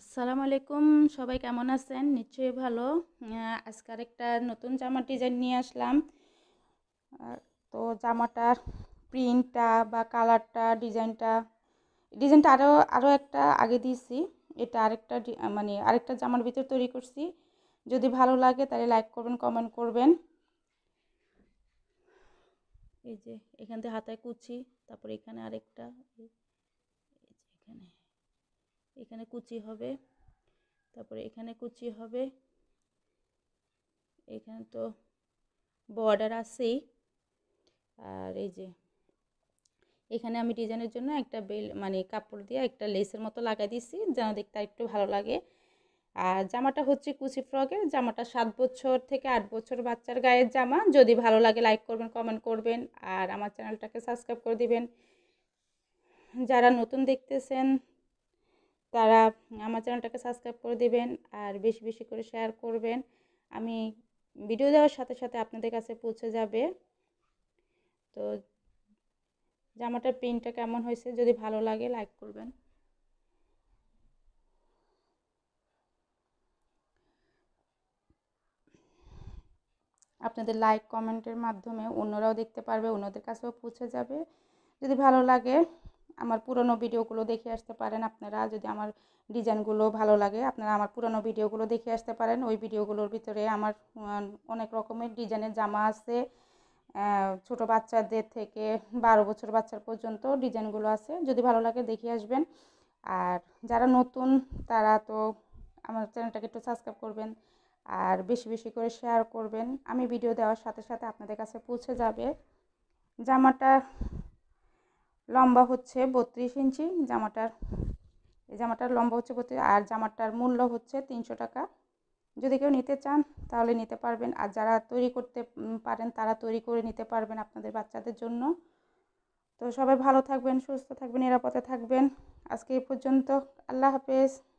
আসসালামু আলাইকুম সবাই কেমন আছেন নিশ্চয়ই ভালো আজকে একটা নতুন জামার ডিজাইন নিয়ে আসলাম তো জামাটার প্রিন্টটা বা কালারটা ডিজাইনটা ডিজাইনটা আরও আরও একটা আগে দিয়েছি এটা আরেকটা মানে আরেকটা জামার ভিতর তৈরি করছি যদি ভালো লাগে তাহলে লাইক করবেন কমেন্ট করবেন এই যে এখান থেকে হাতায় কুচি তারপর এখানে আরেকটা এখানে কুচি হবে তারপরে এখানে কুচি হবে এখানে তো বর্ডার আছেই আর এই যে এখানে আমি ডিজাইনের জন্য একটা বেল মানে কাপড় দিয়ে একটা লেসের মতো লাগাই দিছি যেন দেখতে একটু ভালো লাগে আর জামাটা হচ্ছে কুচি ফ্রকের জামাটা সাত বছর থেকে আট বছর বাচ্চার গায়ের জামা যদি ভালো লাগে লাইক করবেন কমেন্ট করবেন আর আমার চ্যানেলটাকে সাবস্ক্রাইব করে দিবেন যারা নতুন দেখতেছেন তারা আমার চ্যানেলটাকে সাবস্ক্রাইব করে দেবেন আর বেশি বেশি করে শেয়ার করবেন আমি ভিডিও দেওয়ার সাথে সাথে আপনাদের কাছে পৌঁছে যাবে তো জামাটার প্রিন্টটা কেমন হয়েছে যদি ভালো লাগে লাইক করবেন আপনাদের লাইক কমেন্টের মাধ্যমে অন্যরাও দেখতে পারবে অন্যদের কাছেও পৌঁছে যাবে যদি ভালো লাগে আমার পুরনো ভিডিওগুলো দেখে আসতে পারেন আপনারা যদি আমার ডিজাইনগুলো ভালো লাগে আপনারা আমার পুরনো ভিডিওগুলো দেখে আসতে পারেন ওই ভিডিওগুলোর ভিতরে আমার অনেক রকমের ডিজাইনের জামা আছে ছোট বাচ্চাদের থেকে বারো বছর বাচ্চার পর্যন্ত ডিজাইনগুলো আছে যদি ভালো লাগে দেখে আসবেন আর যারা নতুন তারা তো আমার চ্যানেলটাকে একটু সাবস্ক্রাইব করবেন আর বেশি বেশি করে শেয়ার করবেন আমি ভিডিও দেওয়ার সাথে সাথে আপনাদের কাছে পৌঁছে যাবে জামাটা লম্বা হচ্ছে বত্রিশ ইঞ্চি জামাটার এই জামাটার লম্বা হচ্ছে বত্রিশ আর জামাটার মূল্য হচ্ছে তিনশো টাকা যদি কেউ নিতে চান তাহলে নিতে পারবেন আর যারা তৈরি করতে পারেন তারা তৈরি করে নিতে পারবেন আপনাদের বাচ্চাদের জন্য তো সবাই ভালো থাকবেন সুস্থ থাকবেন নিরাপদে থাকবেন আজকে এই পর্যন্ত আল্লাহ হাফেজ